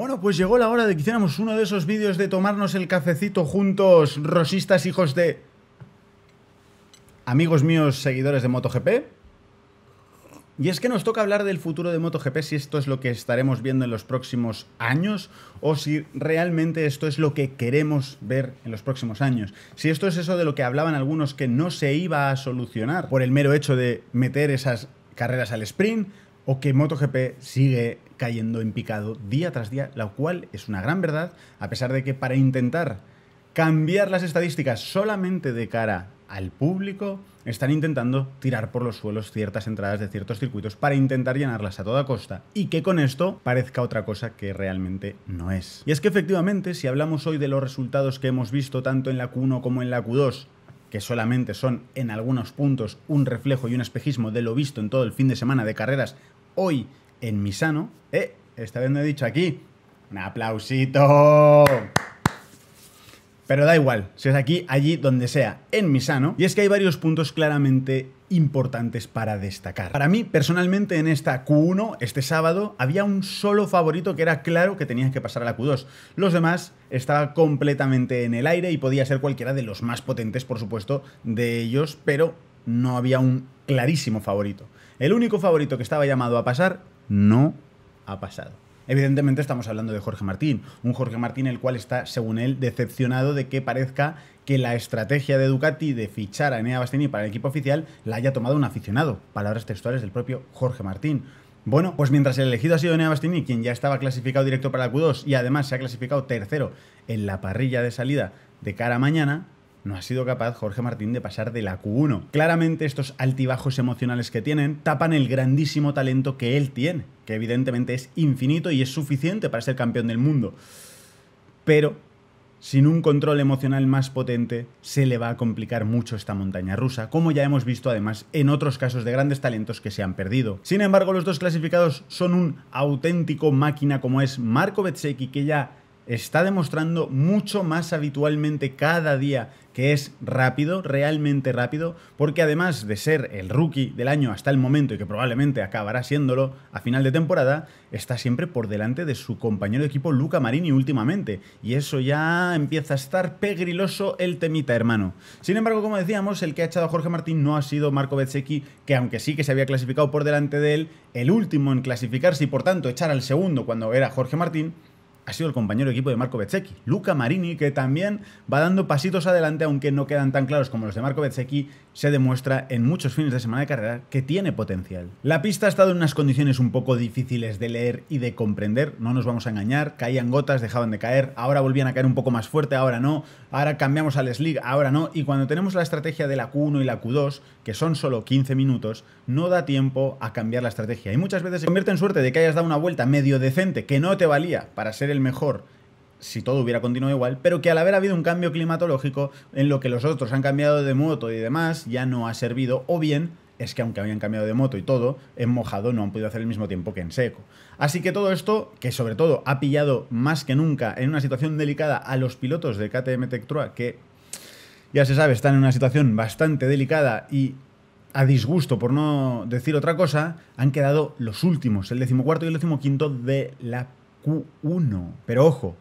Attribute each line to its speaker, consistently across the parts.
Speaker 1: Bueno, pues llegó la hora de que hiciéramos uno de esos vídeos de tomarnos el cafecito juntos, rosistas hijos de... Amigos míos, seguidores de MotoGP. Y es que nos toca hablar del futuro de MotoGP, si esto es lo que estaremos viendo en los próximos años o si realmente esto es lo que queremos ver en los próximos años. Si esto es eso de lo que hablaban algunos que no se iba a solucionar por el mero hecho de meter esas carreras al sprint, o que MotoGP sigue cayendo en picado día tras día, lo cual es una gran verdad, a pesar de que para intentar cambiar las estadísticas solamente de cara al público, están intentando tirar por los suelos ciertas entradas de ciertos circuitos para intentar llenarlas a toda costa y que con esto parezca otra cosa que realmente no es. Y es que efectivamente, si hablamos hoy de los resultados que hemos visto tanto en la Q1 como en la Q2, que solamente son en algunos puntos un reflejo y un espejismo de lo visto en todo el fin de semana de carreras hoy en Misano. ¡Eh! Esta vez he dicho aquí. ¡Un aplausito! Pero da igual, si es aquí, allí, donde sea, en Misano. Y es que hay varios puntos claramente importantes para destacar. Para mí, personalmente, en esta Q1, este sábado, había un solo favorito que era claro que tenía que pasar a la Q2. Los demás estaba completamente en el aire y podía ser cualquiera de los más potentes, por supuesto, de ellos, pero no había un clarísimo favorito. El único favorito que estaba llamado a pasar no ha pasado. Evidentemente estamos hablando de Jorge Martín, un Jorge Martín el cual está, según él, decepcionado de que parezca que la estrategia de Ducati de fichar a Enea Bastini para el equipo oficial la haya tomado un aficionado, palabras textuales del propio Jorge Martín. Bueno, pues mientras el elegido ha sido Enea Bastini, quien ya estaba clasificado directo para la Q2 y además se ha clasificado tercero en la parrilla de salida de cara a mañana, no ha sido capaz Jorge Martín de pasar de la Q1. Claramente estos altibajos emocionales que tienen tapan el grandísimo talento que él tiene, que evidentemente es infinito y es suficiente para ser campeón del mundo. Pero sin un control emocional más potente se le va a complicar mucho esta montaña rusa, como ya hemos visto además en otros casos de grandes talentos que se han perdido. Sin embargo, los dos clasificados son un auténtico máquina como es Marco Bezzecchi, que ya está demostrando mucho más habitualmente cada día que es rápido, realmente rápido, porque además de ser el rookie del año hasta el momento y que probablemente acabará siéndolo a final de temporada, está siempre por delante de su compañero de equipo Luca Marini últimamente, y eso ya empieza a estar pegriloso el temita, hermano. Sin embargo, como decíamos, el que ha echado a Jorge Martín no ha sido Marco Bezzecchi, que aunque sí que se había clasificado por delante de él, el último en clasificarse y por tanto echar al segundo cuando era Jorge Martín, ha sido el compañero de equipo de Marco Bezzecchi, Luca Marini, que también va dando pasitos adelante, aunque no quedan tan claros como los de Marco Bezzecchi, se demuestra en muchos fines de semana de carrera que tiene potencial. La pista ha estado en unas condiciones un poco difíciles de leer y de comprender, no nos vamos a engañar, caían gotas, dejaban de caer, ahora volvían a caer un poco más fuerte, ahora no, ahora cambiamos al Slick, ahora no, y cuando tenemos la estrategia de la Q1 y la Q2, que son solo 15 minutos, no da tiempo a cambiar la estrategia. Y muchas veces se convierte en suerte de que hayas dado una vuelta medio decente que no te valía para ser el mejor si todo hubiera continuado igual, pero que al haber habido un cambio climatológico en lo que los otros han cambiado de moto y demás, ya no ha servido, o bien es que aunque habían cambiado de moto y todo, en mojado no han podido hacer el mismo tiempo que en seco. Así que todo esto, que sobre todo ha pillado más que nunca en una situación delicada a los pilotos de KTM Tech que ya se sabe, están en una situación bastante delicada y a disgusto, por no decir otra cosa, han quedado los últimos, el decimocuarto y el decimoquinto de la Q1. Pero ojo,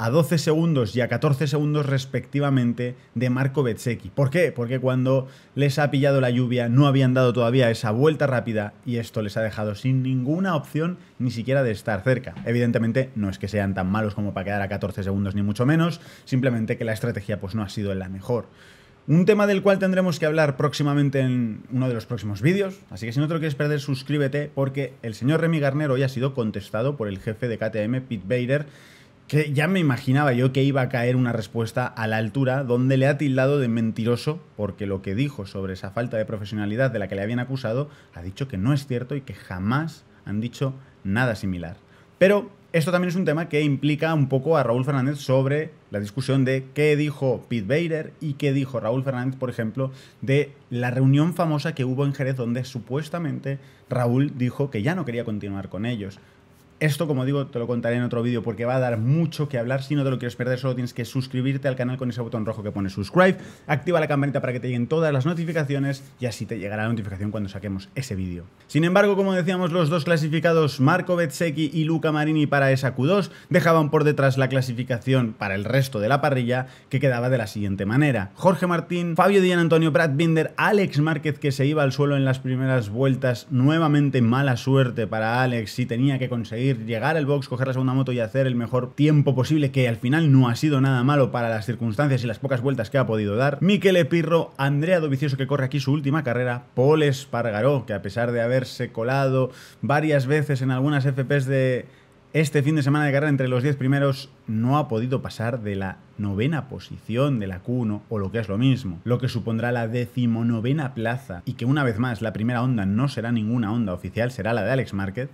Speaker 1: a 12 segundos y a 14 segundos respectivamente de Marco Bezzecchi. ¿Por qué? Porque cuando les ha pillado la lluvia no habían dado todavía esa vuelta rápida y esto les ha dejado sin ninguna opción ni siquiera de estar cerca. Evidentemente no es que sean tan malos como para quedar a 14 segundos ni mucho menos, simplemente que la estrategia pues no ha sido la mejor. Un tema del cual tendremos que hablar próximamente en uno de los próximos vídeos, así que si no te lo quieres perder, suscríbete porque el señor Remy Garner hoy ha sido contestado por el jefe de KTM, Pete Bader, que ya me imaginaba yo que iba a caer una respuesta a la altura donde le ha tildado de mentiroso porque lo que dijo sobre esa falta de profesionalidad de la que le habían acusado ha dicho que no es cierto y que jamás han dicho nada similar. Pero esto también es un tema que implica un poco a Raúl Fernández sobre la discusión de qué dijo Pete Bader y qué dijo Raúl Fernández, por ejemplo, de la reunión famosa que hubo en Jerez donde supuestamente Raúl dijo que ya no quería continuar con ellos. Esto, como digo, te lo contaré en otro vídeo porque va a dar mucho que hablar. Si no te lo quieres perder, solo tienes que suscribirte al canal con ese botón rojo que pone subscribe. Activa la campanita para que te lleguen todas las notificaciones y así te llegará la notificación cuando saquemos ese vídeo. Sin embargo, como decíamos, los dos clasificados, Marco betseki y Luca Marini para esa Q2, dejaban por detrás la clasificación para el resto de la parrilla que quedaba de la siguiente manera. Jorge Martín, Fabio Díaz Antonio, Brad Binder, Alex Márquez que se iba al suelo en las primeras vueltas. Nuevamente mala suerte para Alex si tenía que conseguir llegar al box, coger la segunda moto y hacer el mejor tiempo posible, que al final no ha sido nada malo para las circunstancias y las pocas vueltas que ha podido dar. Miquel Epirro, Andrea Dovicioso que corre aquí su última carrera, Paul Espargaró, que a pesar de haberse colado varias veces en algunas FPs de este fin de semana de carrera entre los 10 primeros no ha podido pasar de la novena posición de la Q1 o lo que es lo mismo, lo que supondrá la decimonovena plaza y que una vez más la primera onda no será ninguna onda oficial, será la de Alex Márquez,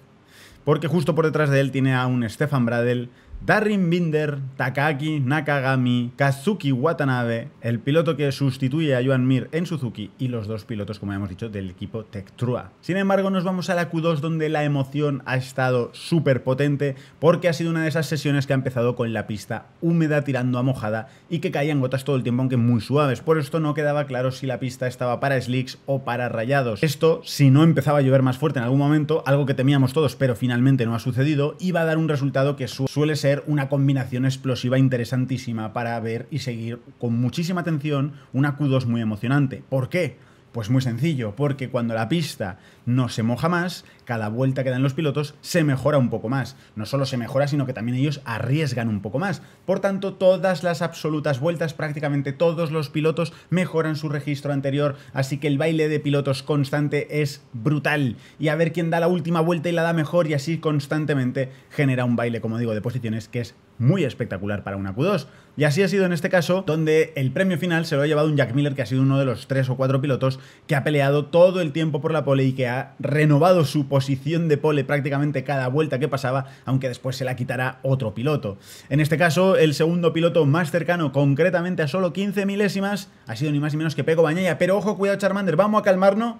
Speaker 1: porque justo por detrás de él tiene a un Stefan Bradel Darren Binder, Takaki Nakagami, Kazuki Watanabe, el piloto que sustituye a Joan Mir en Suzuki y los dos pilotos, como hemos dicho, del equipo Tektrua. Sin embargo, nos vamos a la Q2 donde la emoción ha estado súper potente porque ha sido una de esas sesiones que ha empezado con la pista húmeda tirando a mojada y que caían gotas todo el tiempo, aunque muy suaves. Por esto no quedaba claro si la pista estaba para slicks o para rayados. Esto, si no empezaba a llover más fuerte en algún momento, algo que temíamos todos, pero finalmente no ha sucedido, iba a dar un resultado que suele ser ser una combinación explosiva interesantísima para ver y seguir con muchísima atención una Q2 muy emocionante. ¿Por qué? Pues muy sencillo, porque cuando la pista no se moja más, cada vuelta que dan los pilotos se mejora un poco más. No solo se mejora, sino que también ellos arriesgan un poco más. Por tanto, todas las absolutas vueltas, prácticamente todos los pilotos mejoran su registro anterior, así que el baile de pilotos constante es brutal. Y a ver quién da la última vuelta y la da mejor y así constantemente genera un baile, como digo, de posiciones que es muy espectacular para una Q2. Y así ha sido en este caso, donde el premio final se lo ha llevado un Jack Miller, que ha sido uno de los tres o cuatro pilotos que ha peleado todo el tiempo por la pole y que ha renovado su posición de pole prácticamente cada vuelta que pasaba, aunque después se la quitará otro piloto. En este caso, el segundo piloto más cercano, concretamente a solo 15 milésimas, ha sido ni más ni menos que Peco Bañaya. Pero ojo, cuidado, Charmander, vamos a calmarnos,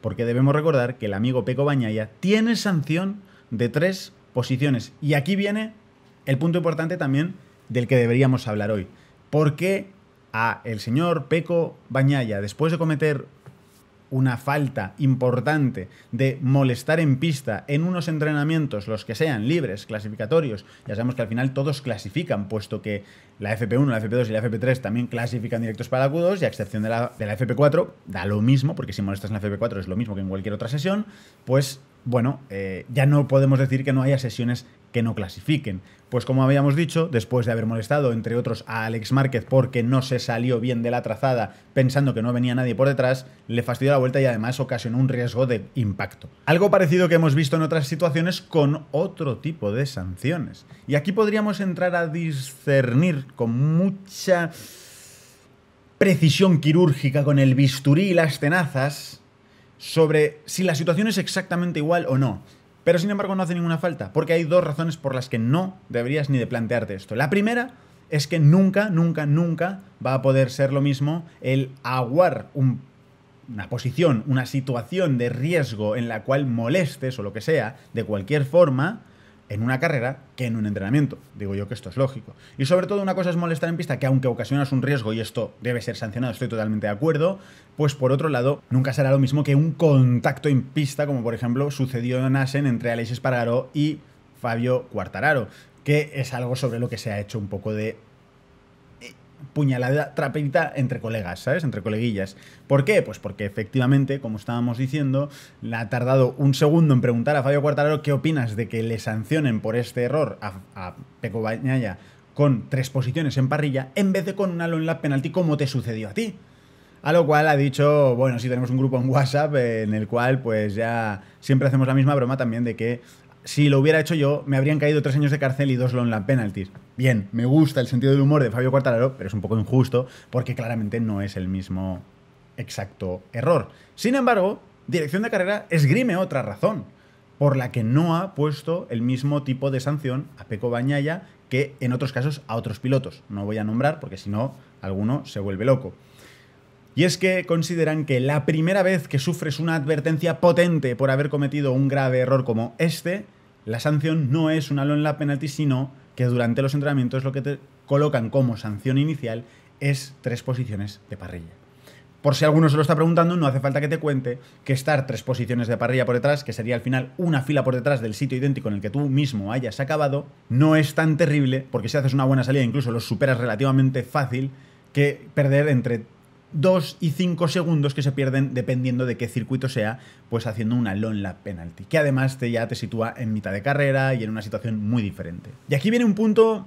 Speaker 1: porque debemos recordar que el amigo Peco Bañaya tiene sanción de tres posiciones. Y aquí viene el punto importante también del que deberíamos hablar hoy. ¿Por qué a el señor Peco Bañaya, después de cometer una falta importante de molestar en pista en unos entrenamientos, los que sean libres, clasificatorios, ya sabemos que al final todos clasifican, puesto que la FP1, la FP2 y la FP3 también clasifican directos para la Q2, y a excepción de la, FP4, da lo mismo, porque si molestas en la FP4 es lo mismo que en cualquier otra sesión, pues bueno, eh, ya no podemos decir que no haya sesiones que no clasifiquen. Pues como habíamos dicho, después de haber molestado, entre otros, a Alex Márquez porque no se salió bien de la trazada pensando que no venía nadie por detrás, le fastidió la vuelta y además ocasionó un riesgo de impacto. Algo parecido que hemos visto en otras situaciones con otro tipo de sanciones. Y aquí podríamos entrar a discernir con mucha precisión quirúrgica, con el bisturí y las tenazas, sobre si la situación es exactamente igual o no. Pero sin embargo no hace ninguna falta, porque hay dos razones por las que no deberías ni de plantearte esto. La primera es que nunca, nunca, nunca va a poder ser lo mismo el aguar una posición, una situación de riesgo en la cual molestes o lo que sea, de cualquier forma, en una carrera que en un entrenamiento. Digo yo que esto es lógico. Y sobre todo una cosa es molestar en pista, que aunque ocasionas un riesgo y esto debe ser sancionado, estoy totalmente de acuerdo, pues por otro lado, nunca será lo mismo que un contacto en pista, como por ejemplo sucedió en Asen entre Alexis Espargaró y Fabio Quartararo, que es algo sobre lo que se ha hecho un poco de puñalada trapita entre colegas, ¿sabes? Entre coleguillas. ¿Por qué? Pues porque efectivamente, como estábamos diciendo, le ha tardado un segundo en preguntar a Fabio Cuartararo qué opinas de que le sancionen por este error a, a Peco Bañaya con tres posiciones en parrilla en vez de con un halo en la penalti como te sucedió a ti. A lo cual ha dicho, bueno, si tenemos un grupo en WhatsApp eh, en el cual pues ya siempre hacemos la misma broma también de que si lo hubiera hecho yo, me habrían caído tres años de cárcel y dos long penalties. Bien, me gusta el sentido del humor de Fabio Quartararo, pero es un poco injusto porque claramente no es el mismo exacto error. Sin embargo, dirección de carrera esgrime otra razón por la que no ha puesto el mismo tipo de sanción a Peco Bañaya que en otros casos a otros pilotos. No voy a nombrar porque si no, alguno se vuelve loco. Y es que consideran que la primera vez que sufres una advertencia potente por haber cometido un grave error como este, la sanción no es un en la penalty, sino que durante los entrenamientos lo que te colocan como sanción inicial es tres posiciones de parrilla. Por si alguno se lo está preguntando, no hace falta que te cuente que estar tres posiciones de parrilla por detrás, que sería al final una fila por detrás del sitio idéntico en el que tú mismo hayas acabado, no es tan terrible, porque si haces una buena salida incluso lo superas relativamente fácil, que perder entre 2 y 5 segundos que se pierden dependiendo de qué circuito sea, pues haciendo una long lap penalty, que además te, ya te sitúa en mitad de carrera y en una situación muy diferente. Y aquí viene un punto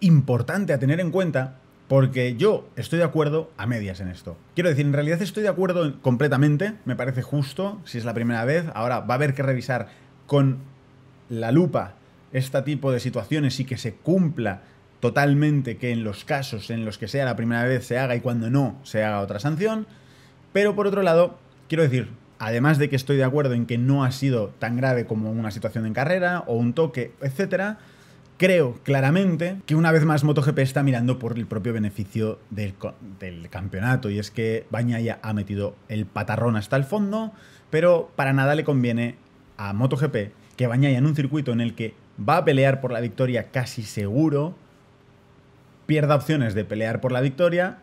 Speaker 1: importante a tener en cuenta, porque yo estoy de acuerdo a medias en esto. Quiero decir, en realidad estoy de acuerdo completamente, me parece justo, si es la primera vez, ahora va a haber que revisar con la lupa este tipo de situaciones y que se cumpla totalmente que en los casos en los que sea la primera vez se haga y cuando no se haga otra sanción. Pero por otro lado, quiero decir, además de que estoy de acuerdo en que no ha sido tan grave como una situación en carrera o un toque, etcétera, creo claramente que una vez más MotoGP está mirando por el propio beneficio del, del, campeonato y es que Bañaya ha metido el patarrón hasta el fondo, pero para nada le conviene a MotoGP que Bañaya en un circuito en el que va a pelear por la victoria casi seguro, pierda opciones de pelear por la victoria,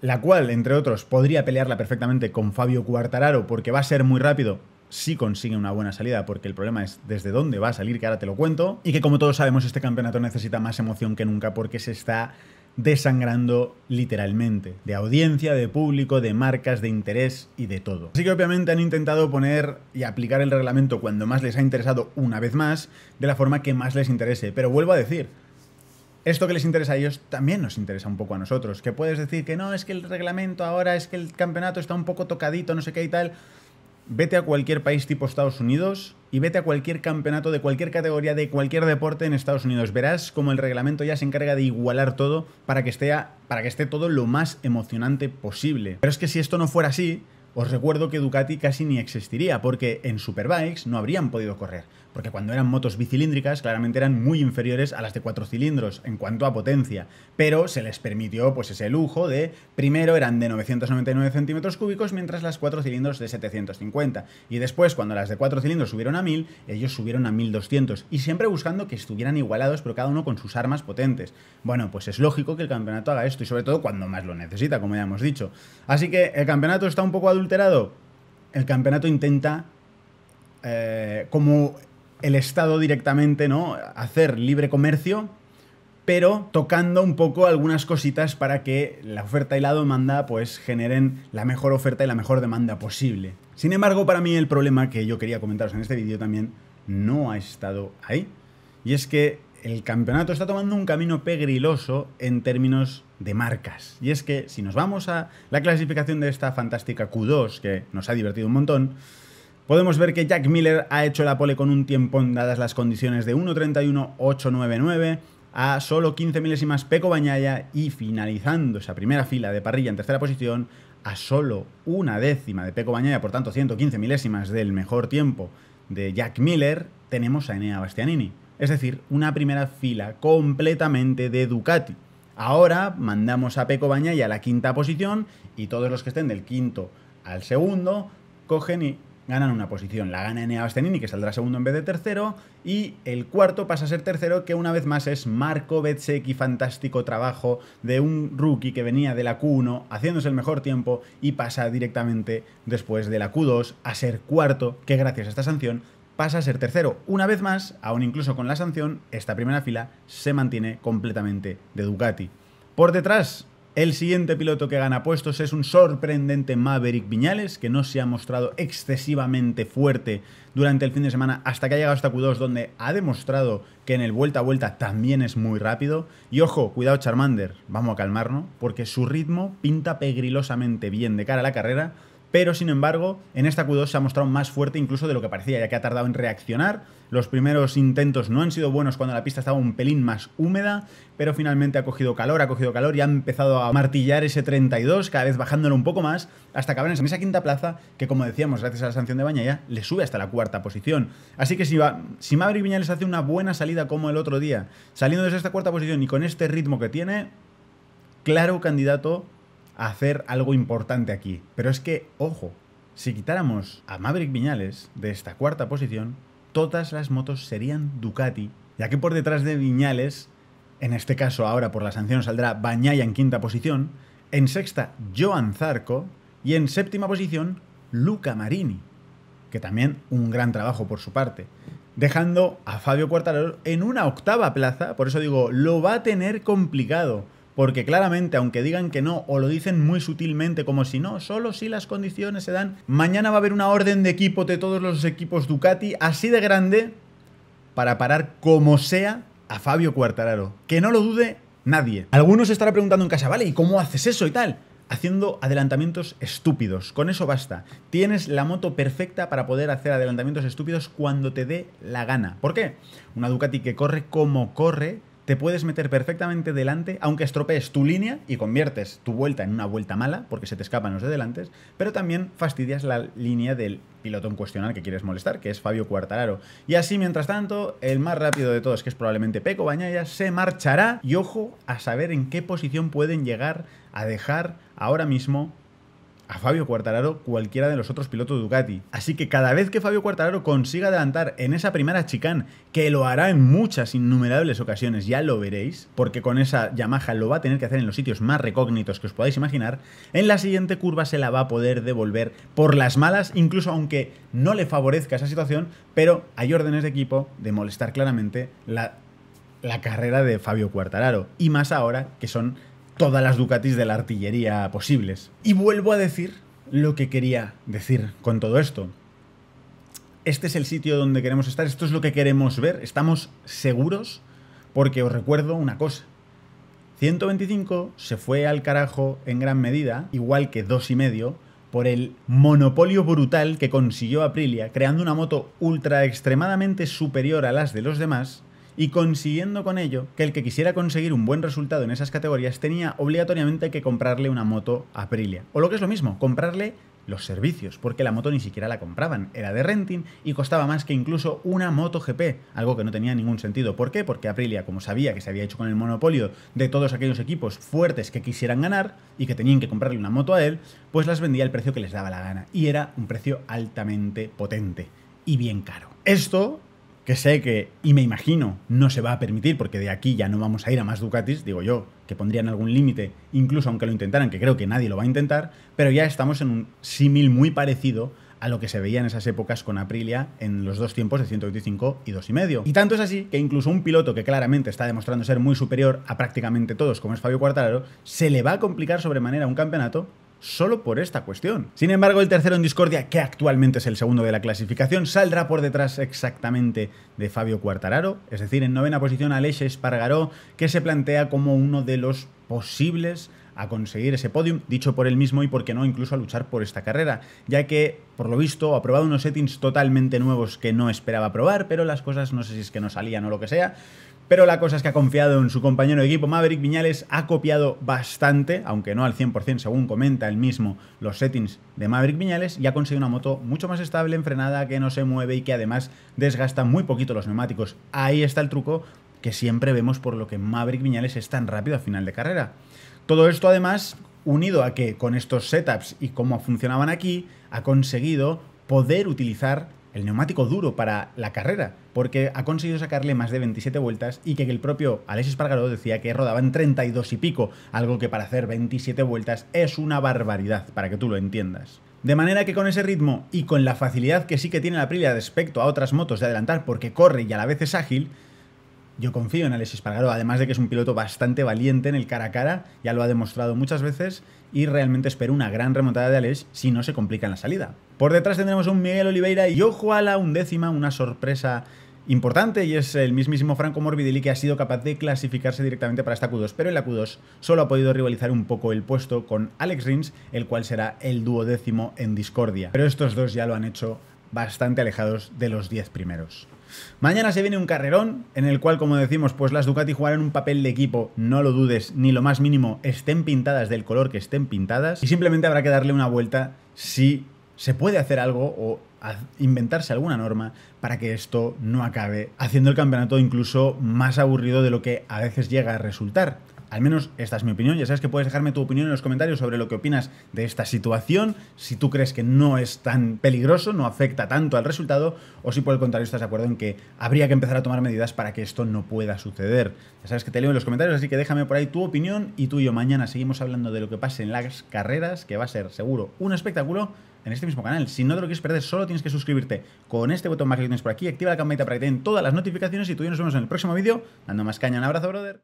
Speaker 1: la cual, entre otros, podría pelearla perfectamente con Fabio Cuartararo porque va a ser muy rápido si consigue una buena salida, porque el problema es desde dónde va a salir, que ahora te lo cuento, y que como todos sabemos este campeonato necesita más emoción que nunca porque se está desangrando literalmente, de audiencia, de público, de marcas, de interés y de todo. Así que obviamente han intentado poner y aplicar el reglamento cuando más les ha interesado una vez más, de la forma que más les interese, pero vuelvo a decir, esto que les interesa a ellos también nos interesa un poco a nosotros. Que puedes decir que no, es que el reglamento ahora, es que el campeonato está un poco tocadito, no sé qué y tal. Vete a cualquier país tipo Estados Unidos y vete a cualquier campeonato de cualquier categoría, de cualquier deporte en Estados Unidos. Verás como el reglamento ya se encarga de igualar todo para que esté, para que esté todo lo más emocionante posible. Pero es que si esto no fuera así, os recuerdo que Ducati casi ni existiría, porque en Superbikes no habrían podido correr, porque cuando eran motos bicilíndricas claramente eran muy inferiores a las de cuatro cilindros en cuanto a potencia, pero se les permitió pues ese lujo de, primero eran de 999 centímetros cúbicos, mientras las cuatro cilindros de 750, y después cuando las de cuatro cilindros subieron a 1000, ellos subieron a 1200, y siempre buscando que estuvieran igualados, pero cada uno con sus armas potentes. Bueno, pues es lógico que el campeonato haga esto, y sobre todo cuando más lo necesita, como ya hemos dicho. Así que el campeonato está un poco adulto. El campeonato intenta, eh, como el Estado directamente, ¿no? Hacer libre comercio, pero tocando un poco algunas cositas para que la oferta y la demanda pues generen la mejor oferta y la mejor demanda posible. Sin embargo, para mí el problema que yo quería comentaros en este vídeo también no ha estado ahí. Y es que el campeonato está tomando un camino pegriloso en términos de marcas. Y es que si nos vamos a la clasificación de esta fantástica Q2, que nos ha divertido un montón, podemos ver que Jack Miller ha hecho la pole con un tiempo en dadas las condiciones de 1.31.899 a solo 15 milésimas Peco Bañaya y finalizando esa primera fila de parrilla en tercera posición a solo una décima de Peco Bañaya, por tanto 115 milésimas del mejor tiempo de Jack Miller, tenemos a Enea Bastianini. Es decir, una primera fila completamente de Ducati. Ahora mandamos a Peco Bañaya a la quinta posición y todos los que estén del quinto al segundo cogen y ganan una posición. La gana Enea y que saldrá segundo en vez de tercero, y el cuarto pasa a ser tercero, que una vez más es Marco y fantástico trabajo de un rookie que venía de la Q1, haciéndose el mejor tiempo, y pasa directamente después de la Q2 a ser cuarto, que gracias a esta sanción pasa a ser tercero. Una vez más, aún incluso con la sanción, esta primera fila se mantiene completamente de Ducati. Por detrás, el siguiente piloto que gana puestos es un sorprendente Maverick Viñales, que no se ha mostrado excesivamente fuerte durante el fin de semana hasta que ha llegado hasta Q2, donde ha demostrado que en el vuelta a vuelta también es muy rápido. Y ojo, cuidado Charmander, vamos a calmarnos, porque su ritmo pinta pegrilosamente bien de cara a la carrera, pero sin embargo en esta Q2 se ha mostrado más fuerte incluso de lo que parecía, ya que ha tardado en reaccionar. Los primeros intentos no han sido buenos cuando la pista estaba un pelín más húmeda, pero finalmente ha cogido calor, ha cogido calor y ha empezado a martillar ese 32, cada vez bajándolo un poco más, hasta acabar en esa quinta plaza, que como decíamos, gracias a la sanción de Baña le sube hasta la cuarta posición. Así que si, va, si Maverick Viñales hace una buena salida como el otro día, saliendo desde esta cuarta posición y con este ritmo que tiene, claro candidato hacer algo importante aquí. Pero es que, ojo, si quitáramos a Maverick Viñales de esta cuarta posición, todas las motos serían Ducati, ya que por detrás de Viñales, en este caso ahora por la sanción saldrá Bañaya en quinta posición, en sexta Joan Zarco y en séptima posición Luca Marini, que también un gran trabajo por su parte, dejando a Fabio Quartararo en una octava plaza, por eso digo, lo va a tener complicado porque claramente, aunque digan que no, o lo dicen muy sutilmente como si no, solo si las condiciones se dan, mañana va a haber una orden de equipo de todos los equipos Ducati, así de grande, para parar como sea a Fabio Cuartararo. Que no lo dude nadie. Algunos estarán preguntando en casa, vale, ¿y cómo haces eso y tal? haciendo adelantamientos estúpidos. Con eso basta. Tienes la moto perfecta para poder hacer adelantamientos estúpidos cuando te dé la gana. ¿Por qué? Una Ducati que corre como corre te puedes meter perfectamente delante, aunque estropees tu línea y conviertes tu vuelta en una vuelta mala, porque se te escapan los de delante pero también fastidias la línea del piloto en que quieres molestar, que es Fabio Cuartararo. Y así, mientras tanto, el más rápido de todos, que es probablemente Peco Bañaya, se marchará y ojo a saber en qué posición pueden llegar a dejar ahora mismo a Fabio Quartararo cualquiera de los otros pilotos de Ducati. Así que cada vez que Fabio Quartararo consiga adelantar en esa primera chicán, que lo hará en muchas innumerables ocasiones, ya lo veréis, porque con esa Yamaha lo va a tener que hacer en los sitios más recógnitos que os podáis imaginar, en la siguiente curva se la va a poder devolver por las malas, incluso aunque no le favorezca esa situación, pero hay órdenes de equipo de molestar claramente la, carrera de Fabio Quartararo, y más ahora que son todas las Ducatis de la artillería posibles. Y vuelvo a decir lo que quería decir con todo esto. Este es el sitio donde queremos estar, esto es lo que queremos ver, estamos seguros porque os recuerdo una cosa. 125 se fue al carajo en gran medida, igual que y medio por el monopolio brutal que consiguió Aprilia, creando una moto ultra extremadamente superior a las de los demás, y consiguiendo con ello que el que quisiera conseguir un buen resultado en esas categorías tenía obligatoriamente que comprarle una moto Aprilia. O lo que es lo mismo, comprarle los servicios, porque la moto ni siquiera la compraban, era de renting y costaba más que incluso una moto GP, algo que no tenía ningún sentido. ¿Por qué? Porque Aprilia, como sabía que se había hecho con el monopolio de todos aquellos equipos fuertes que quisieran ganar y que tenían que comprarle una moto a él, pues las vendía al precio que les daba la gana y era un precio altamente potente y bien caro. Esto que sé que, y me imagino, no se va a permitir, porque de aquí ya no vamos a ir a más Ducatis, digo yo, que pondrían algún límite, incluso aunque lo intentaran, que creo que nadie lo va a intentar, pero ya estamos en un símil muy parecido a lo que se veía en esas épocas con Aprilia en los dos tiempos de 125 y 2,5. Y tanto es así que incluso un piloto que claramente está demostrando ser muy superior a prácticamente todos, como es Fabio Quartararo, se le va a complicar sobremanera un campeonato solo por esta cuestión. Sin embargo, el tercero en discordia, que actualmente es el segundo de la clasificación, saldrá por detrás exactamente de Fabio Cuartararo, es decir, en novena posición Aleix Espargaró, que se plantea como uno de los posibles a conseguir ese podium, dicho por él mismo y por qué no incluso a luchar por esta carrera, ya que por lo visto ha probado unos settings totalmente nuevos que no esperaba probar, pero las cosas no sé si es que no salían o lo que sea, pero la cosa es que ha confiado en su compañero de equipo Maverick Viñales, ha copiado bastante, aunque no al 100% según comenta él mismo, los settings de Maverick Viñales y ha conseguido una moto mucho más estable en frenada, que no se mueve y que además desgasta muy poquito los neumáticos. Ahí está el truco que siempre vemos por lo que Maverick Viñales es tan rápido a final de carrera. Todo esto además unido a que con estos setups y cómo funcionaban aquí, ha conseguido poder utilizar el neumático duro para la carrera porque ha conseguido sacarle más de 27 vueltas y que el propio Alex Espargaró decía que rodaban 32 y pico, algo que para hacer 27 vueltas es una barbaridad, para que tú lo entiendas. De manera que con ese ritmo y con la facilidad que sí que tiene la Aprilia respecto a otras motos de adelantar porque corre y a la vez es ágil, yo confío en Alex Espargaró, además de que es un piloto bastante valiente en el cara a cara, ya lo ha demostrado muchas veces, y realmente espero una gran remontada de Alex si no se complica en la salida. Por detrás tendremos un Miguel Oliveira y ojo a la undécima, una sorpresa importante y es el mismísimo Franco Morbidelli que ha sido capaz de clasificarse directamente para esta Q2, pero en la Q2 solo ha podido rivalizar un poco el puesto con Alex Rins, el cual será el duodécimo en discordia. Pero estos dos ya lo han hecho bastante alejados de los 10 primeros. Mañana se viene un carrerón en el cual, como decimos, pues las Ducati jugarán un papel de equipo, no lo dudes, ni lo más mínimo, estén pintadas del color que estén pintadas y simplemente habrá que darle una vuelta si se puede hacer algo o inventarse alguna norma para que esto no acabe haciendo el campeonato incluso más aburrido de lo que a veces llega a resultar. Al menos esta es mi opinión. Ya sabes que puedes dejarme tu opinión en los comentarios sobre lo que opinas de esta situación, si tú crees que no es tan peligroso, no afecta tanto al resultado, o si por el contrario estás de acuerdo en que habría que empezar a tomar medidas para que esto no pueda suceder. Ya sabes que te leo en los comentarios, así que déjame por ahí tu opinión y tú y yo mañana seguimos hablando de lo que pase en las carreras, que va a ser seguro un espectáculo en este mismo canal. Si no te lo quieres perder, solo tienes que suscribirte con este botón mágico que tienes por aquí, activa la campanita para que te den todas las notificaciones y tú y yo nos vemos en el próximo vídeo. Dando más caña, un abrazo, brother.